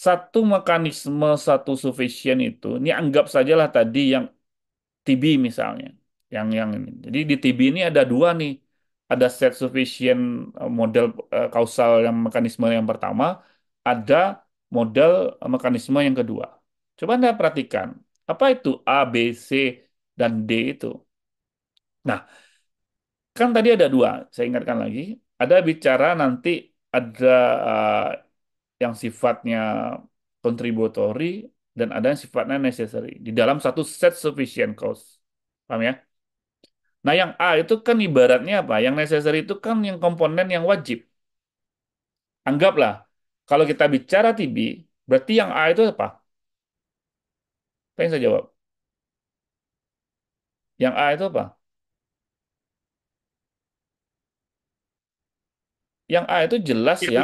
satu mekanisme satu sufisien itu. Ini anggap sajalah tadi yang TB misalnya, yang yang ini. Jadi di TB ini ada dua nih. Ada set sufisien eh, model eh, kausal yang mekanisme yang pertama, ada model mekanisme yang kedua. Coba Anda perhatikan, apa itu A, B, C, dan D itu? Nah, kan tadi ada dua, saya ingatkan lagi. Ada bicara nanti ada uh, yang sifatnya contributory dan ada yang sifatnya necessary di dalam satu set sufficient cost. Paham ya? Nah, yang A itu kan ibaratnya apa? Yang necessary itu kan yang komponen yang wajib. Anggaplah kalau kita bicara TB, berarti yang A itu apa? Apa yang saya jawab? Yang A itu apa? Yang A itu jelas yang iya,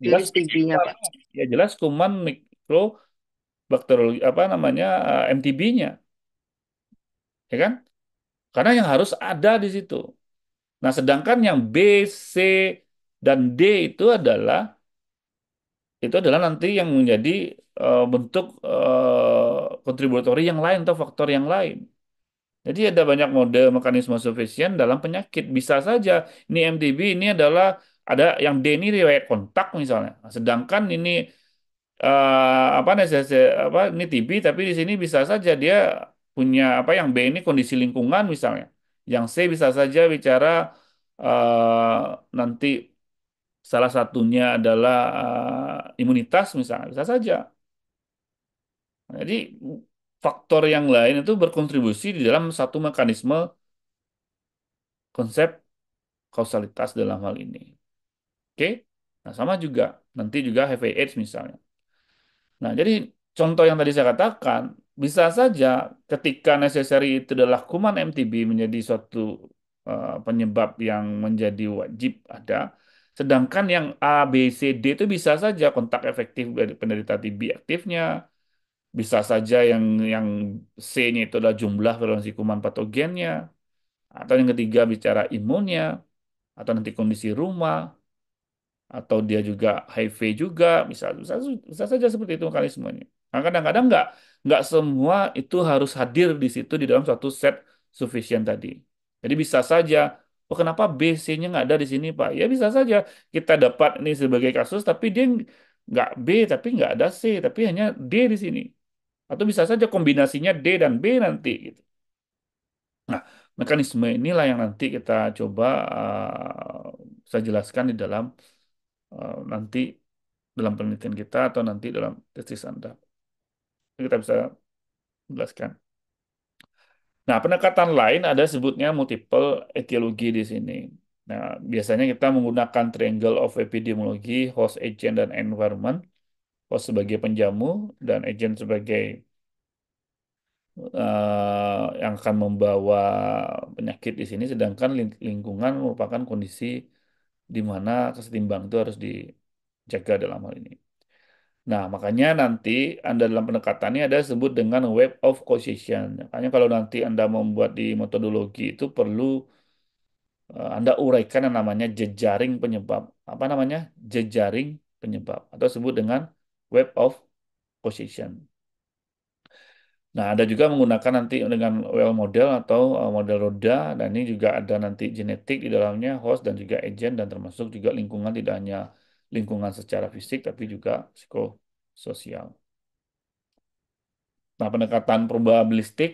Jelas tb Pak. Ya jelas kuman mikro bakteriologi apa namanya eh, MTB-nya. Ya kan? Karena yang harus ada di situ. Nah, sedangkan yang B, C, dan D itu adalah itu adalah nanti yang menjadi uh, bentuk uh, kontributori yang lain atau faktor yang lain. Jadi ada banyak mode mekanisme sufisien dalam penyakit. Bisa saja ini MTB ini adalah ada yang D ini riwayat kontak misalnya. Nah, sedangkan ini uh, apa apa ini TB tapi di sini bisa saja dia punya apa yang B ini kondisi lingkungan misalnya. Yang C bisa saja bicara uh, nanti salah satunya adalah uh, imunitas misalnya bisa saja jadi faktor yang lain itu berkontribusi di dalam satu mekanisme konsep kausalitas dalam hal ini. Oke? Nah, sama juga nanti juga HIV AIDS misalnya. Nah, jadi contoh yang tadi saya katakan, bisa saja ketika necessary itu adalah kuman MTB menjadi suatu uh, penyebab yang menjadi wajib ada, sedangkan yang A, B, C, D itu bisa saja kontak efektif dari penderita TB aktifnya, bisa saja yang yang C-nya itu adalah jumlah toleransi kuman patogennya, atau yang ketiga bicara imunnya, atau nanti kondisi rumah, atau dia juga HIV juga, bisa, bisa, bisa saja seperti itu mekanismenya. Nah, kadang-kadang nggak nggak semua itu harus hadir di situ di dalam suatu set sufficient tadi. Jadi bisa saja Oh, kenapa BC-nya nggak ada di sini, Pak? Ya bisa saja kita dapat ini sebagai kasus, tapi dia nggak B, tapi nggak ada C, tapi hanya D di sini. Atau bisa saja kombinasinya D dan B nanti. Gitu. Nah, mekanisme inilah yang nanti kita coba uh, saya jelaskan di dalam uh, nanti dalam penelitian kita atau nanti dalam tesis Anda. Kita bisa jelaskan. Nah, pendekatan lain ada sebutnya multiple etiologi di sini. Nah, biasanya kita menggunakan triangle of epidemiology, host agent, dan environment pos sebagai penjamu dan agent sebagai uh, yang akan membawa penyakit di sini, sedangkan lingkungan merupakan kondisi di mana kesetimbang itu harus dijaga dalam hal ini. Nah, makanya nanti Anda dalam pendekatannya ada sebut dengan web of causation. Makanya kalau nanti Anda membuat di metodologi itu perlu eh, Anda uraikan yang namanya jejaring penyebab. Apa namanya? Jejaring penyebab. Atau sebut dengan web of position. Nah, ada juga menggunakan nanti dengan well model atau uh, model roda, dan ini juga ada nanti genetik di dalamnya, host dan juga agent, dan termasuk juga lingkungan, tidak hanya lingkungan secara fisik, tapi juga psikososial. Nah, pendekatan probabilistik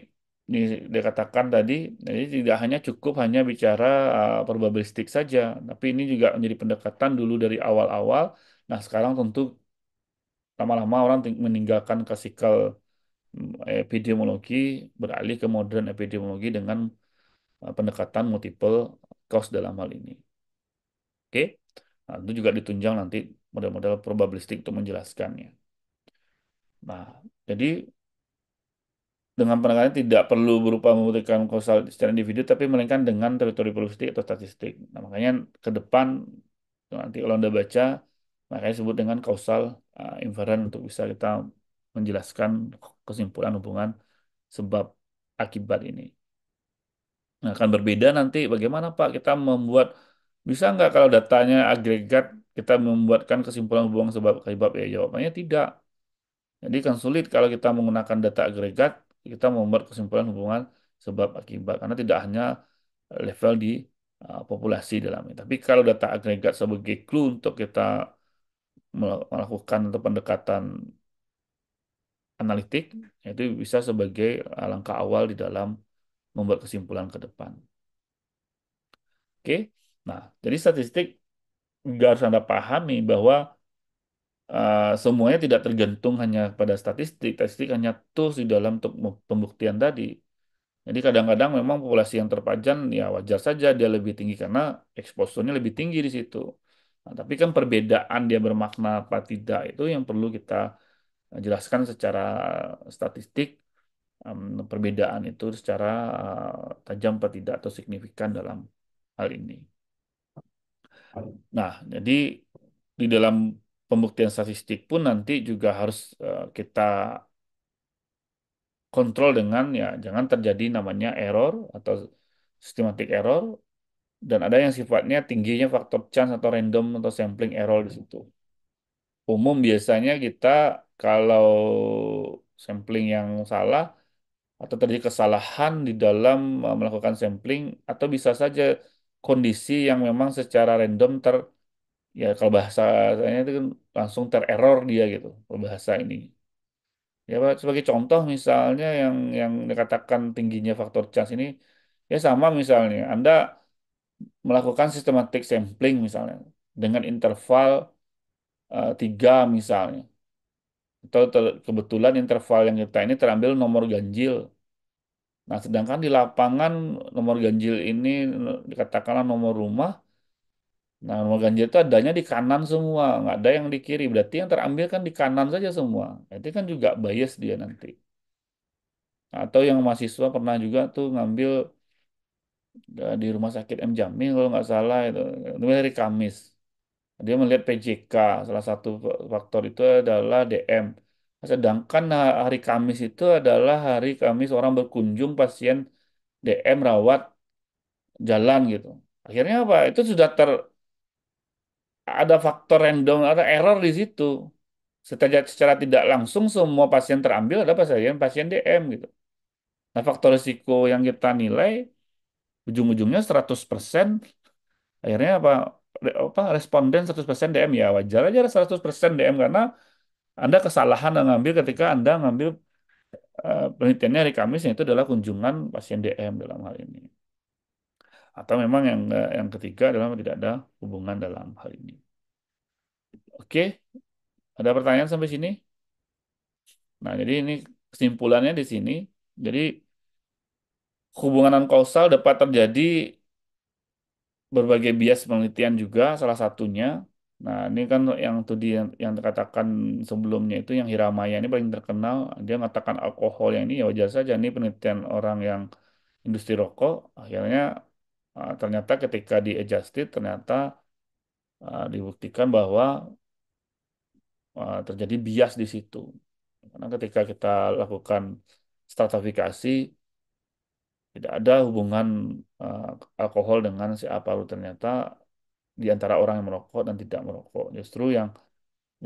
ini dikatakan tadi, jadi tidak hanya cukup hanya bicara uh, probabilistik saja, tapi ini juga menjadi pendekatan dulu dari awal-awal. Nah, sekarang tentu lama-lama orang meninggalkan klasikal mm, epidemiologi beralih ke modern epidemiologi dengan eh, pendekatan multiple cause dalam hal ini. Oke, okay? nah, itu juga ditunjang nanti model-model probabilistik untuk menjelaskannya. Nah, jadi dengan penekanan tidak perlu berupa membuktikan kausal secara individu, tapi melainkan dengan teritori probabilistik atau statistik. Nah, makanya ke depan nanti kalau Anda baca Makanya disebut dengan kausal uh, inferen untuk bisa kita menjelaskan kesimpulan hubungan sebab akibat ini. Nah, akan berbeda nanti bagaimana Pak kita membuat bisa nggak kalau datanya agregat kita membuatkan kesimpulan hubungan sebab akibat ya jawabannya tidak. Jadi kan sulit kalau kita menggunakan data agregat kita membuat kesimpulan hubungan sebab akibat karena tidak hanya level di uh, populasi dalamnya. Tapi kalau data agregat sebagai clue untuk kita melakukan atau pendekatan analitik itu bisa sebagai langkah awal di dalam membuat kesimpulan ke depan. Oke, nah jadi statistik nggak harus Anda pahami bahwa uh, semuanya tidak tergantung hanya pada statistik. Statistik hanya tools di dalam untuk pembuktian tadi. Jadi kadang-kadang memang populasi yang terpajan ya wajar saja dia lebih tinggi karena exposure-nya lebih tinggi di situ. Nah, tapi kan perbedaan dia bermakna apa tidak itu yang perlu kita eh, jelaskan secara eh, statistik um, perbedaan itu secara uh, tajam atau tidak atau signifikan dalam hal ini. Nah, jadi di dalam pembuktian statistik pun nanti juga harus uh, kita kontrol dengan ya jangan terjadi namanya error atau sistematik error dan ada yang sifatnya tingginya faktor chance atau random atau sampling error di situ. Umum biasanya kita kalau sampling yang salah atau terjadi kesalahan di dalam eh, melakukan sampling atau bisa saja kondisi yang memang secara random ter ya kalau bahasanya itu kan langsung tererror dia gitu bahasa ini. Ya sebagai contoh misalnya yang yang dikatakan tingginya faktor chance ini ya sama misalnya Anda melakukan sistematik sampling misalnya dengan interval eh, tiga uh, misalnya atau kebetulan interval yang kita ini terambil nomor ganjil nah sedangkan di lapangan nomor ganjil ini dikatakanlah nomor rumah nah nomor ganjil itu adanya di kanan semua nggak ada yang di kiri berarti yang terambil kan di kanan saja semua itu kan juga bias dia nanti atau yang mahasiswa pernah juga tuh ngambil di rumah sakit M Jamil kalau nggak salah itu hari kan Kamis dia melihat PJK salah satu faktor itu adalah DM sedangkan hari Kamis itu adalah hari Kamis orang berkunjung pasien DM rawat jalan gitu akhirnya apa itu sudah ter ada faktor random ada error di situ secara, secara tidak langsung semua pasien terambil ada pasien pasien DM gitu nah faktor risiko yang kita nilai ujung-ujungnya 100% akhirnya apa apa responden 100% DM ya wajar aja 100% DM karena Anda kesalahan yang ngambil ketika Anda ngambil uh, penelitiannya hari Kamis itu adalah kunjungan pasien DM dalam hal ini. Atau memang yang yang ketiga adalah tidak ada hubungan dalam hal ini. Oke. Ada pertanyaan sampai sini? Nah, jadi ini kesimpulannya di sini. Jadi Hubungan non-kausal dapat terjadi berbagai bias penelitian juga salah satunya. Nah, ini kan yang tadi yang, yang dikatakan sebelumnya itu yang Hiramaya ini paling terkenal, dia mengatakan alkohol yang ini ya wajar saja ini penelitian orang yang industri rokok akhirnya eh, ternyata ketika di adjusted ternyata eh, dibuktikan bahwa eh, terjadi bias di situ. Karena ketika kita lakukan stratifikasi tidak ada hubungan uh, alkohol dengan siapa Aparu ternyata di antara orang yang merokok dan tidak merokok justru yang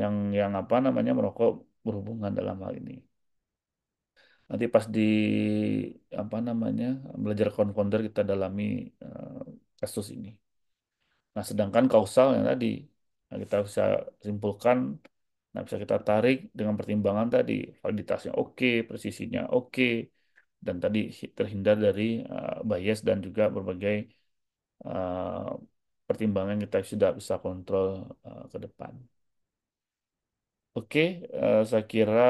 yang yang apa namanya merokok berhubungan dalam hal ini nanti pas di apa namanya belajar konfounder kita dalami uh, kasus ini nah sedangkan kausal yang tadi nah kita bisa simpulkan nah bisa kita tarik dengan pertimbangan tadi validitasnya oke okay, presisinya oke okay, dan tadi terhindar dari uh, bias dan juga berbagai uh, pertimbangan kita sudah bisa kontrol uh, ke depan. Oke, okay, uh, saya kira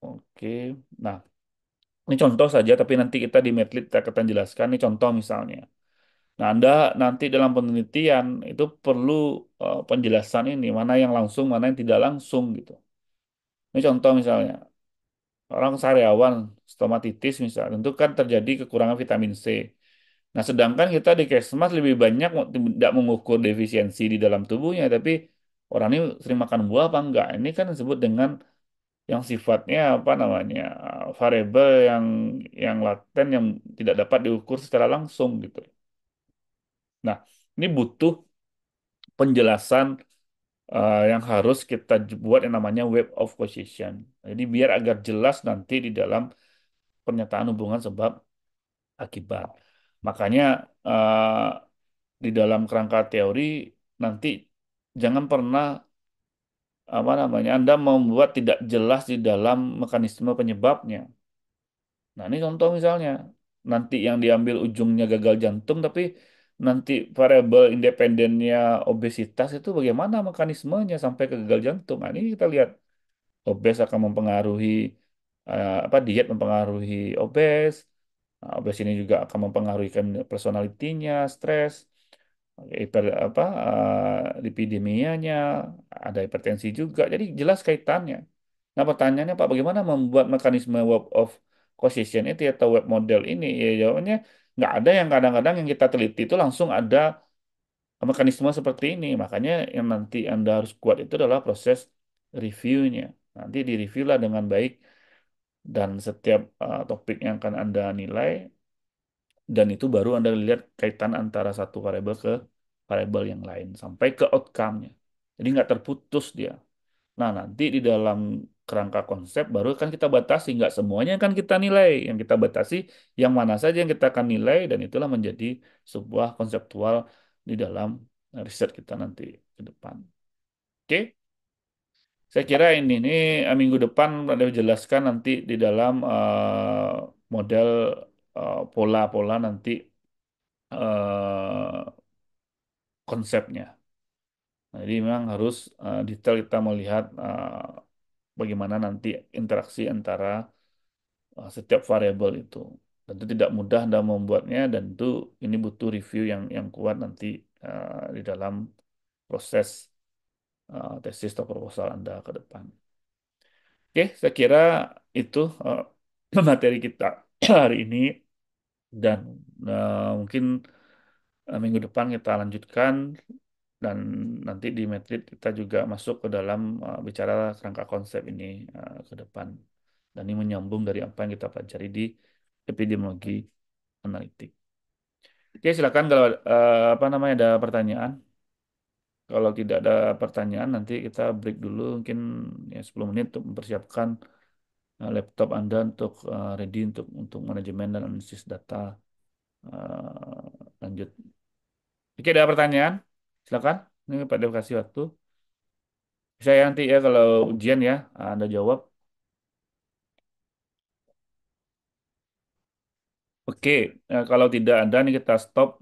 oke. Okay. Nah, ini contoh saja, tapi nanti kita di Medlit kita akan jelaskan. Ini contoh misalnya. Nah, Anda nanti dalam penelitian itu perlu uh, penjelasan ini, mana yang langsung, mana yang tidak langsung gitu. Ini contoh misalnya orang sariawan stomatitis misalnya tentu kan terjadi kekurangan vitamin C. Nah, sedangkan kita di Kesmas lebih banyak tidak mengukur defisiensi di dalam tubuhnya, tapi orang ini sering makan buah apa enggak. Ini kan disebut dengan yang sifatnya apa namanya eh, variabel yang yang laten yang tidak dapat diukur secara langsung gitu. Nah, ini butuh penjelasan uh, yang harus kita buat yang namanya web of causation. Jadi biar agar jelas nanti di dalam pernyataan hubungan sebab akibat. Makanya uh, di dalam kerangka teori nanti jangan pernah apa namanya Anda membuat tidak jelas di dalam mekanisme penyebabnya. Nah, ini contoh misalnya nanti yang diambil ujungnya gagal jantung tapi nanti variabel independennya obesitas itu bagaimana mekanismenya sampai ke gagal jantung. Nah, ini kita lihat obes akan mempengaruhi uh, apa diet mempengaruhi obes. Nah, obes ini juga akan mempengaruhi kan personalitinya, stres, hiper apa uh, lipidemianya, ada hipertensi juga. Jadi jelas kaitannya. Nah, pertanyaannya Pak, bagaimana membuat mekanisme web of causation itu atau web model ini? Ya jawabannya nggak ada yang kadang-kadang yang kita teliti itu langsung ada mekanisme seperti ini. Makanya yang nanti Anda harus kuat itu adalah proses reviewnya. Nanti lah dengan baik dan setiap uh, topik yang akan Anda nilai dan itu baru Anda lihat kaitan antara satu variabel ke variabel yang lain sampai ke outcome-nya. Jadi nggak terputus dia. Nah nanti di dalam kerangka konsep baru kan kita batasi nggak semuanya kan kita nilai yang kita batasi yang mana saja yang kita akan nilai dan itulah menjadi sebuah konseptual di dalam eh, riset kita nanti ke depan oke okay? saya kira ini ini eh, minggu depan ada jelaskan nanti di dalam uh, model pola pola-pola nanti uh, konsepnya nah, jadi memang harus uh, detail kita melihat uh, bagaimana nanti interaksi antara uh, setiap variabel itu. Tentu tidak mudah anda membuatnya dan itu ini butuh review yang yang kuat nanti uh, di dalam proses uh, tesis atau proposal Anda ke depan. Oke, saya kira itu uh, [clears throat] materi kita [clears throat] hari ini dan uh, mungkin uh, minggu depan kita lanjutkan dan nanti di Madrid kita juga masuk ke dalam uh, bicara kerangka konsep ini uh, ke depan dan ini menyambung dari apa yang kita pelajari di epidemiologi analitik. Oke, ya, silakan kalau uh, apa namanya ada pertanyaan. Kalau tidak ada pertanyaan nanti kita break dulu mungkin ya 10 menit untuk mempersiapkan uh, laptop Anda untuk uh, ready untuk untuk manajemen dan analisis data uh, lanjut. Oke, ada pertanyaan? Silakan, ini Pak Dev kasih waktu. Bisa ya nanti ya kalau ujian ya, Anda jawab. Oke, nah, kalau tidak ada nih kita stop.